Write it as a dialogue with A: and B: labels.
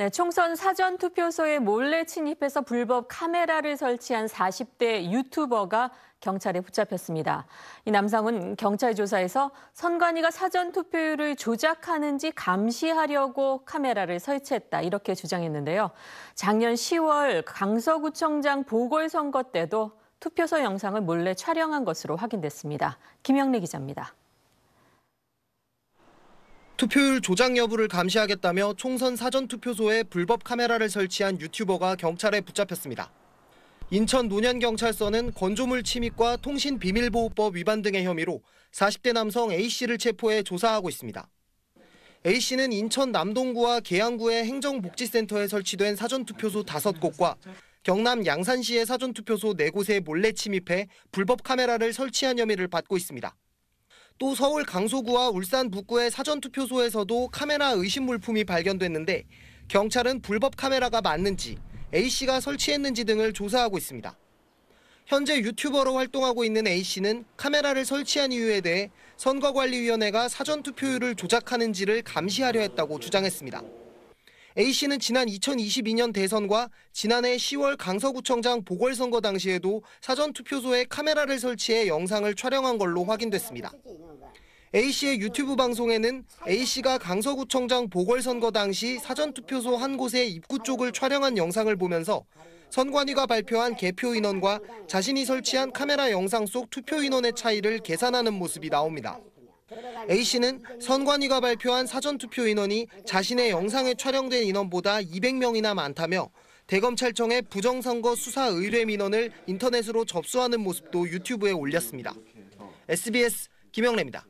A: 네, 총선 사전 투표소에 몰래 침입해서 불법 카메라를 설치한 40대 유튜버가 경찰에 붙잡혔습니다. 이 남성은 경찰 조사에서 선관위가 사전 투표율을 조작하는지 감시하려고 카메라를 설치했다 이렇게 주장했는데요. 작년 10월 강서구청장 보궐선거 때도 투표소 영상을 몰래 촬영한 것으로 확인됐습니다. 김영래 기자입니다.
B: 투표율 조작 여부를 감시하겠다며 총선 사전 투표소에 불법 카메라를 설치한 유튜버가 경찰에 붙잡혔습니다. 인천 논현경찰서는 건조물 침입과 통신비밀보호법 위반 등의 혐의로 40대 남성 A씨를 체포해 조사하고 있습니다. A씨는 인천 남동구와 계양구의 행정복지센터에 설치된 사전투표소 5곳과 경남 양산시의 사전투표소 4곳에 몰래 침입해 불법 카메라를 설치한 혐의를 받고 있습니다. 또 서울 강서구와 울산 북구의 사전투표소에서도 카메라 의심 물품이 발견됐는데 경찰은 불법 카메라가 맞는지 A씨가 설치했는지 등을 조사하고 있습니다. 현재 유튜버로 활동하고 있는 A씨는 카메라를 설치한 이유에 대해 선거관리위원회가 사전투표율을 조작하는지를 감시하려 했다고 주장했습니다. A씨는 지난 2022년 대선과 지난해 10월 강서구청장 보궐선거 당시에도 사전투표소에 카메라를 설치해 영상을 촬영한 걸로 확인됐습니다. A씨의 유튜브 방송에는 A씨가 강서구청장 보궐선거 당시 사전투표소 한 곳의 입구 쪽을 촬영한 영상을 보면서 선관위가 발표한 개표 인원과 자신이 설치한 카메라 영상 속 투표 인원의 차이를 계산하는 모습이 나옵니다. A씨는 선관위가 발표한 사전투표 인원이 자신의 영상에 촬영된 인원보다 200명이나 많다며 대검찰청의 부정선거 수사 의뢰 민원을 인터넷으로 접수하는 모습도 유튜브에 올렸습니다. SBS 김영래입니다.